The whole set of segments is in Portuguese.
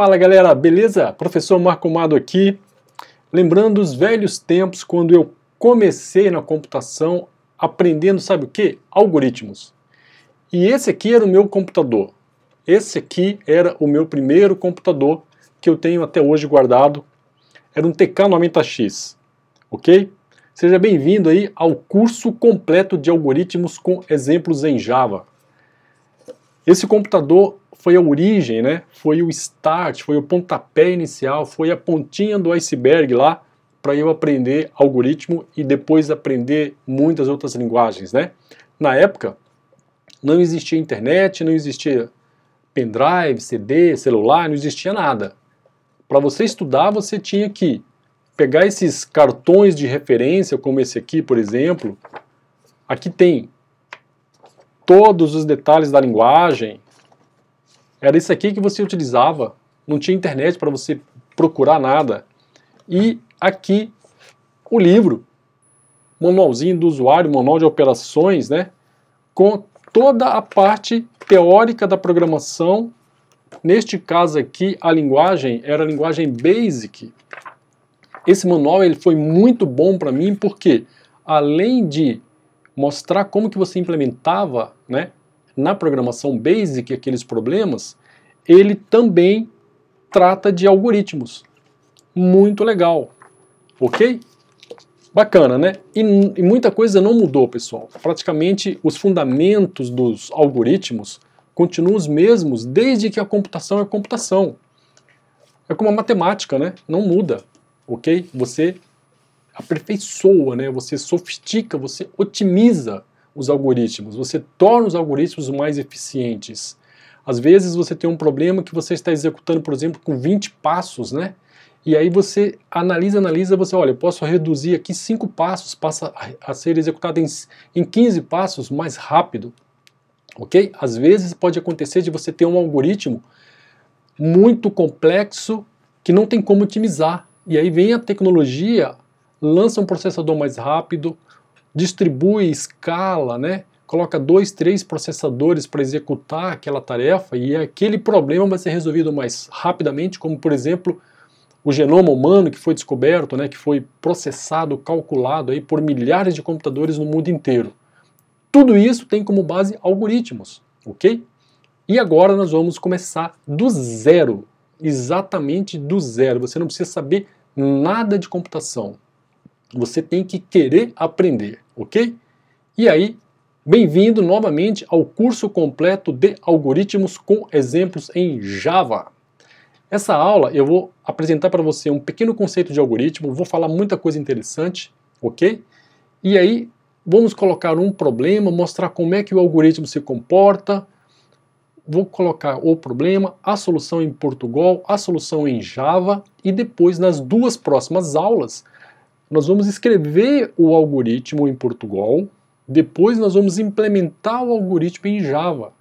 Fala galera, beleza? Professor Marco Mado aqui. Lembrando os velhos tempos quando eu comecei na computação aprendendo, sabe o que? Algoritmos. E esse aqui era o meu computador. Esse aqui era o meu primeiro computador que eu tenho até hoje guardado. Era um TK90X, ok? Seja bem-vindo aí ao curso completo de algoritmos com exemplos em Java. Esse computador foi a origem, né? Foi o start, foi o pontapé inicial, foi a pontinha do iceberg lá para eu aprender algoritmo e depois aprender muitas outras linguagens, né? Na época não existia internet, não existia pendrive, CD, celular, não existia nada. Para você estudar, você tinha que pegar esses cartões de referência, como esse aqui, por exemplo. Aqui tem todos os detalhes da linguagem, era isso aqui que você utilizava, não tinha internet para você procurar nada. E aqui o livro, manualzinho do usuário, manual de operações, né? Com toda a parte teórica da programação. Neste caso aqui, a linguagem era a linguagem BASIC. Esse manual ele foi muito bom para mim porque além de mostrar como que você implementava, né, na programação basic aqueles problemas, ele também trata de algoritmos. Muito legal. Ok? Bacana, né? E, e, muita coisa não mudou, pessoal. Praticamente os fundamentos dos algoritmos continuam os mesmos desde que a computação é computação. É como a matemática, né? Não muda, ok? Você aperfeiçoa, né? Você sofistica, você otimiza os algoritmos, você torna os algoritmos mais eficientes. Às vezes você tem um problema que você está executando, por exemplo, com 20 passos, né? E aí você analisa, analisa, você olha, eu posso reduzir aqui 5 passos, passa a ser executado em, em 15 passos mais rápido. Ok? Às vezes pode acontecer de você ter um algoritmo muito complexo que não tem como otimizar. E aí vem a tecnologia, lança um processador mais rápido, distribui escala, né? coloca dois, três processadores para executar aquela tarefa e aquele problema vai ser resolvido mais rapidamente, como por exemplo o genoma humano que foi descoberto, né, que foi processado, calculado aí por milhares de computadores no mundo inteiro. Tudo isso tem como base algoritmos, ok? E agora nós vamos começar do zero, exatamente do zero. Você não precisa saber nada de computação. Você tem que querer aprender, ok? E aí, bem-vindo novamente ao curso completo de algoritmos com exemplos em Java. Essa aula eu vou apresentar para você um pequeno conceito de algoritmo, vou falar muita coisa interessante, ok? E aí, vamos colocar um problema, mostrar como é que o algoritmo se comporta. Vou colocar o problema, a solução em Portugal, a solução em Java e depois nas duas próximas aulas nós vamos escrever o algoritmo em Portugal, depois nós vamos implementar o algoritmo em Java.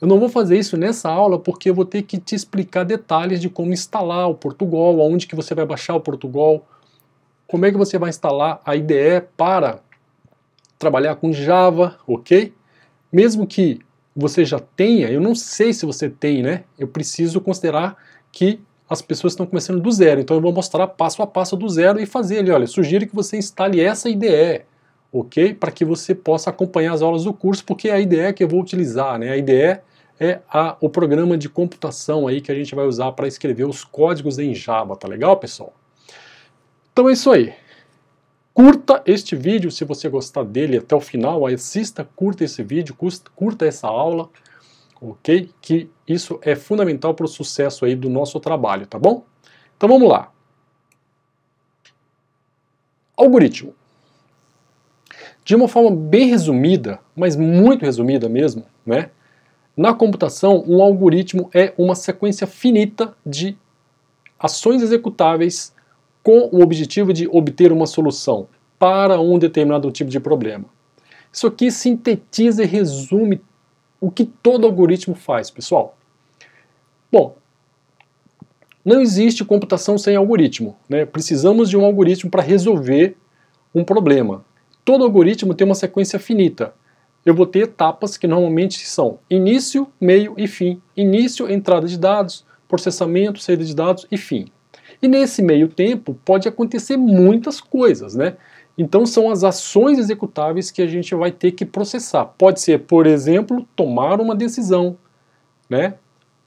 Eu não vou fazer isso nessa aula porque eu vou ter que te explicar detalhes de como instalar o Portugal, aonde que você vai baixar o Portugal, como é que você vai instalar a IDE para trabalhar com Java, ok? Mesmo que você já tenha, eu não sei se você tem, né? Eu preciso considerar que as pessoas estão começando do zero. Então eu vou mostrar passo a passo do zero e fazer ali, olha, sugiro que você instale essa IDE, ok? Para que você possa acompanhar as aulas do curso, porque é a IDE que eu vou utilizar, né? A IDE é a, o programa de computação aí que a gente vai usar para escrever os códigos em Java, tá legal, pessoal? Então é isso aí. Curta este vídeo se você gostar dele até o final, assista, curta esse vídeo, curta essa aula, ok? Que isso é fundamental para o sucesso aí do nosso trabalho, tá bom? Então vamos lá. Algoritmo. De uma forma bem resumida, mas muito resumida mesmo, né? Na computação, um algoritmo é uma sequência finita de ações executáveis com o objetivo de obter uma solução para um determinado tipo de problema. Isso aqui sintetiza e resume o que todo algoritmo faz, pessoal. Bom, não existe computação sem algoritmo. Né? Precisamos de um algoritmo para resolver um problema. Todo algoritmo tem uma sequência finita. Eu vou ter etapas que normalmente são início, meio e fim. Início, entrada de dados, processamento, saída de dados e fim. E nesse meio tempo pode acontecer muitas coisas, né? Então são as ações executáveis que a gente vai ter que processar. Pode ser, por exemplo, tomar uma decisão, né?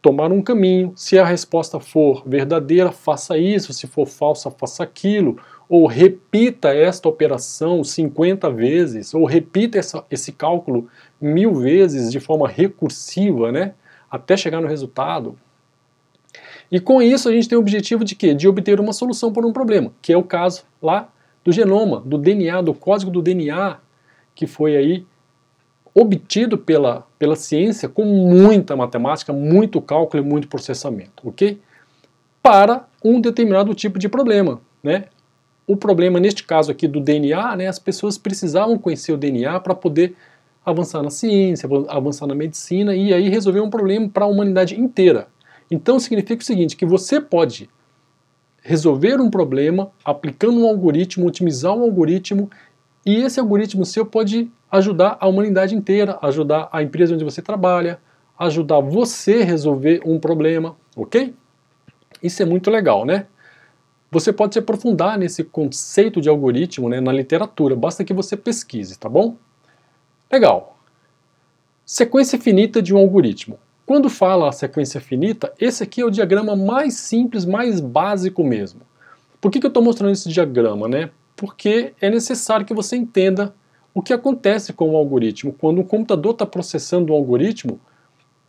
tomar um caminho. Se a resposta for verdadeira, faça isso, se for falsa, faça aquilo, ou repita esta operação 50 vezes, ou repita essa, esse cálculo mil vezes de forma recursiva, né? Até chegar no resultado. E com isso a gente tem o objetivo de quê? De obter uma solução para um problema, que é o caso lá do genoma, do DNA, do código do DNA, que foi aí obtido pela, pela ciência com muita matemática, muito cálculo e muito processamento, ok? Para um determinado tipo de problema, né? O problema, neste caso aqui do DNA, né, as pessoas precisavam conhecer o DNA para poder avançar na ciência, avançar na medicina e aí resolver um problema para a humanidade inteira. Então significa o seguinte, que você pode resolver um problema aplicando um algoritmo, otimizar um algoritmo e esse algoritmo seu pode ajudar a humanidade inteira, ajudar a empresa onde você trabalha, ajudar você a resolver um problema, ok? Isso é muito legal, né? Você pode se aprofundar nesse conceito de algoritmo né, na literatura, basta que você pesquise, tá bom? Legal. Sequência finita de um algoritmo. Quando fala sequência finita, esse aqui é o diagrama mais simples, mais básico mesmo. Por que, que eu estou mostrando esse diagrama? Né? Porque é necessário que você entenda o que acontece com o algoritmo. Quando um computador está processando um algoritmo,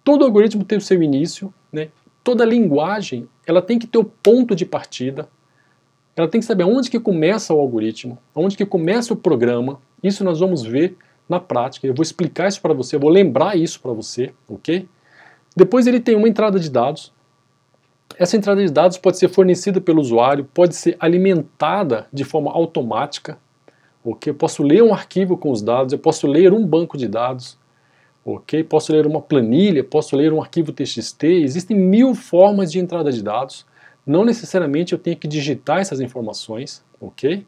todo algoritmo tem o seu início, né? toda linguagem ela tem que ter o ponto de partida, ela tem que saber onde que começa o algoritmo, onde que começa o programa. Isso nós vamos ver na prática. Eu vou explicar isso para você, eu vou lembrar isso para você, ok? Depois ele tem uma entrada de dados. Essa entrada de dados pode ser fornecida pelo usuário, pode ser alimentada de forma automática ok? Eu posso ler um arquivo com os dados, eu posso ler um banco de dados, ok? Posso ler uma planilha, posso ler um arquivo TXT, existem mil formas de entrada de dados, não necessariamente eu tenho que digitar essas informações, ok?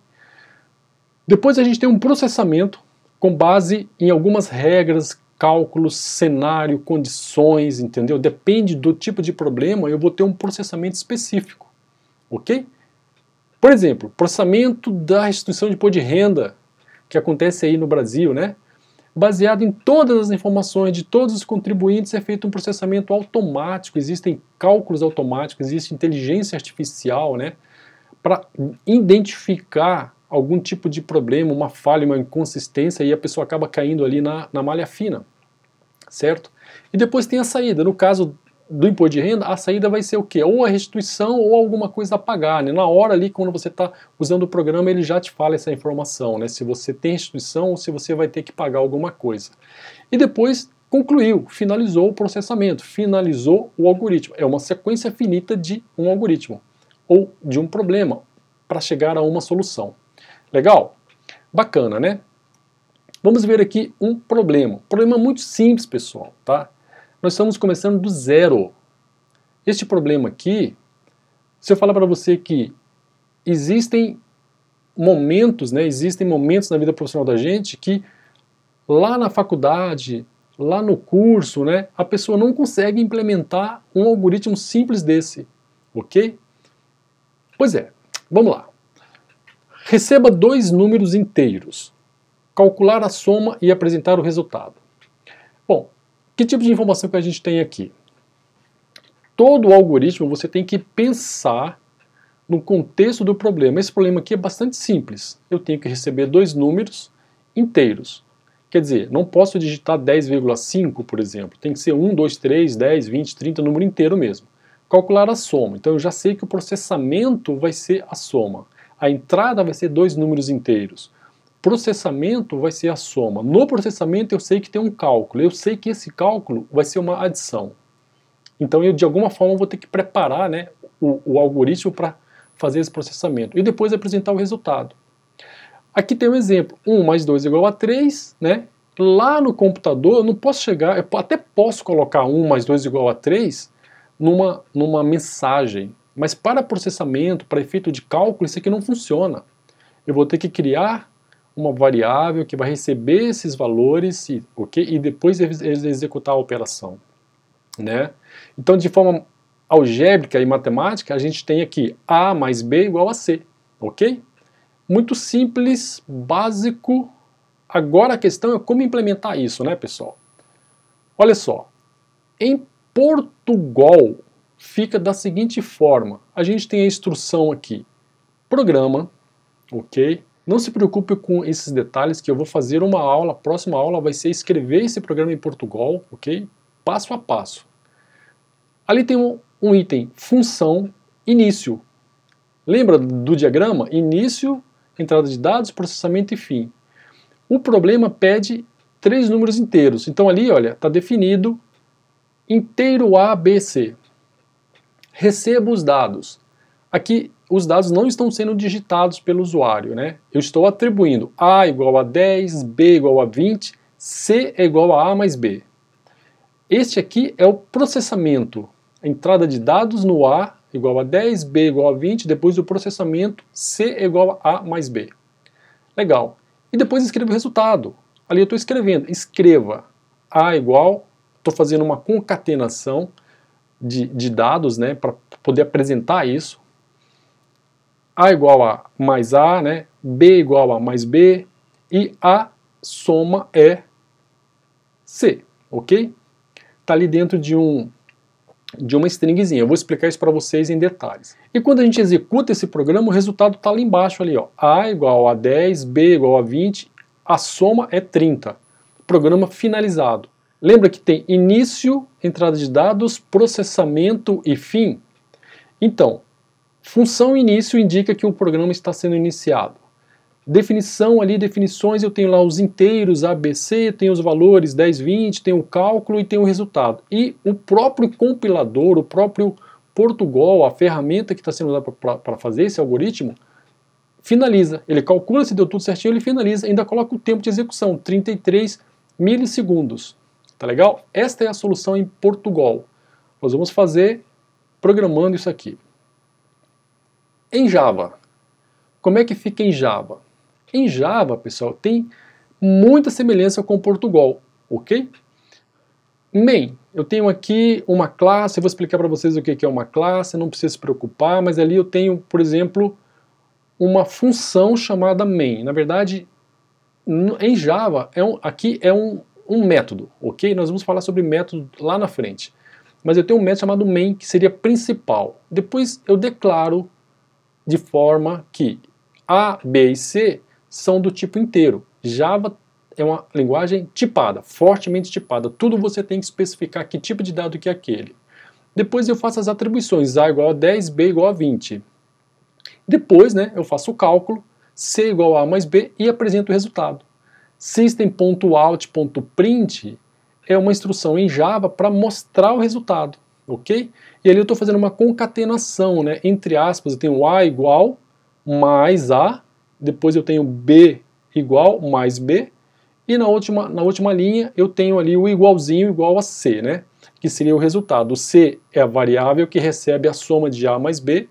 Depois a gente tem um processamento com base em algumas regras, cálculos, cenário, condições, entendeu? Depende do tipo de problema, eu vou ter um processamento específico, ok? Por exemplo, processamento da restituição de imposto de renda, que acontece aí no Brasil, né? Baseado em todas as informações de todos os contribuintes, é feito um processamento automático, existem cálculos automáticos, existe inteligência artificial, né? Para identificar algum tipo de problema, uma falha, uma inconsistência, e a pessoa acaba caindo ali na, na malha fina, certo? E depois tem a saída. No caso do imposto de renda, a saída vai ser o quê? Ou a restituição ou alguma coisa a pagar. Né? Na hora ali, quando você está usando o programa, ele já te fala essa informação, né? se você tem restituição ou se você vai ter que pagar alguma coisa. E depois concluiu, finalizou o processamento, finalizou o algoritmo. É uma sequência finita de um algoritmo ou de um problema para chegar a uma solução. Legal? Bacana, né? Vamos ver aqui um problema. Problema muito simples, pessoal, tá? Nós estamos começando do zero. Este problema aqui, se eu falar para você que existem momentos, né, existem momentos na vida profissional da gente que lá na faculdade, lá no curso, né, a pessoa não consegue implementar um algoritmo simples desse, ok? Pois é, vamos lá. Receba dois números inteiros, calcular a soma e apresentar o resultado. Que tipo de informação que a gente tem aqui? Todo algoritmo você tem que pensar no contexto do problema. Esse problema aqui é bastante simples. Eu tenho que receber dois números inteiros. Quer dizer, não posso digitar 10,5, por exemplo. Tem que ser 1, 2, 3, 10, 20, 30, número inteiro mesmo. Calcular a soma. Então eu já sei que o processamento vai ser a soma. A entrada vai ser dois números inteiros. Processamento vai ser a soma. No processamento eu sei que tem um cálculo, eu sei que esse cálculo vai ser uma adição. Então eu de alguma forma vou ter que preparar né, o, o algoritmo para fazer esse processamento e depois apresentar o resultado. Aqui tem um exemplo, 1 mais 2 é igual a 3, né? Lá no computador eu não posso chegar, eu até posso colocar 1 mais 2 igual a 3 numa, numa mensagem, mas para processamento, para efeito de cálculo, isso aqui não funciona. Eu vou ter que criar uma variável que vai receber esses valores e, okay? e depois ex executar a operação. Né? Então, de forma algébrica e matemática, a gente tem aqui A mais B igual a C. Ok? Muito simples, básico. Agora a questão é como implementar isso, né, pessoal? Olha só. Em Portugal, fica da seguinte forma: a gente tem a instrução aqui, programa, ok? Não se preocupe com esses detalhes que eu vou fazer uma aula, a próxima aula vai ser escrever esse programa em Portugal, ok? Passo a passo. Ali tem um, um item, função, início. Lembra do diagrama? Início, entrada de dados, processamento e fim. O problema pede três números inteiros. Então ali, olha, está definido inteiro A, B, C. Receba os dados. Aqui os dados não estão sendo digitados pelo usuário. Né? Eu estou atribuindo A igual a 10, B igual a 20, C é igual a A mais B. Este aqui é o processamento, a entrada de dados no A igual a 10, B igual a 20, depois o processamento C é igual a A mais B. Legal. E depois escreva o resultado. Ali eu estou escrevendo, escreva A igual, estou fazendo uma concatenação de, de dados né, para poder apresentar isso, a igual a mais A, né? B igual a mais B e a soma é C, ok? Está ali dentro de um de uma stringzinha. Eu vou explicar isso para vocês em detalhes. E quando a gente executa esse programa, o resultado está ali embaixo ali, ó. A igual a 10, B igual a 20, a soma é 30. Programa finalizado. Lembra que tem início, entrada de dados, processamento e fim? Então, Função início indica que o programa está sendo iniciado. Definição ali, definições, eu tenho lá os inteiros, ABC, tenho os valores 10, 20, tenho o cálculo e tenho o resultado. E o próprio compilador, o próprio Portugal, a ferramenta que está sendo usada para fazer esse algoritmo, finaliza. Ele calcula se deu tudo certinho, ele finaliza, ainda coloca o tempo de execução, 33 milissegundos. Tá legal? Esta é a solução em Portugal. Nós vamos fazer programando isso aqui. Em Java, como é que fica em Java? Em Java, pessoal, tem muita semelhança com Portugal, ok? Main, eu tenho aqui uma classe, eu vou explicar para vocês o que é uma classe, não precisa se preocupar, mas ali eu tenho, por exemplo, uma função chamada main. Na verdade, em Java, é um, aqui é um, um método, ok? Nós vamos falar sobre método lá na frente. Mas eu tenho um método chamado main, que seria principal. Depois eu declaro de forma que A, B e C são do tipo inteiro. Java é uma linguagem tipada, fortemente tipada. Tudo você tem que especificar que tipo de dado que é aquele. Depois eu faço as atribuições, A igual a 10, B igual a 20. Depois né, eu faço o cálculo, C igual a A mais B e apresento o resultado. System.out.print é uma instrução em Java para mostrar o resultado ok? E ali eu estou fazendo uma concatenação, né? Entre aspas, eu tenho A igual mais A, depois eu tenho B igual mais B, e na última, na última linha eu tenho ali o igualzinho igual a C, né? Que seria o resultado. O C é a variável que recebe a soma de A mais B,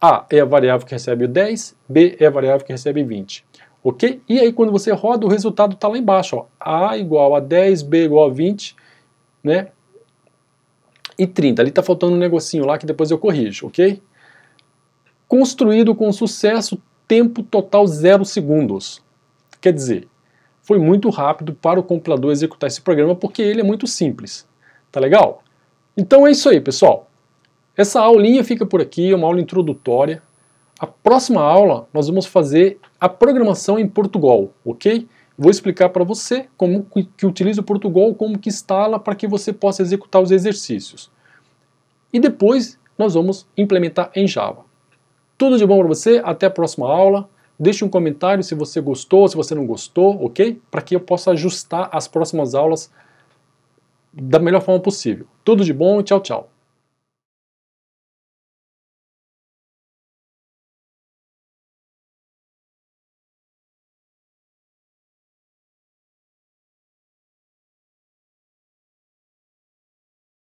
A é a variável que recebe 10, B é a variável que recebe 20. Ok? E aí quando você roda, o resultado está lá embaixo. Ó. A igual a 10, B igual a 20, né? e 30. Ali está faltando um negocinho lá que depois eu corrijo, ok? Construído com sucesso, tempo total 0 segundos. Quer dizer, foi muito rápido para o compilador executar esse programa porque ele é muito simples. Tá legal? Então é isso aí, pessoal. Essa aulinha fica por aqui, é uma aula introdutória. A próxima aula nós vamos fazer a programação em Portugal, ok? Vou explicar para você como que, que utiliza o Portugal, como que instala para que você possa executar os exercícios. E depois nós vamos implementar em Java. Tudo de bom para você, até a próxima aula. Deixe um comentário se você gostou, se você não gostou, ok? Para que eu possa ajustar as próximas aulas da melhor forma possível. Tudo de bom, tchau, tchau.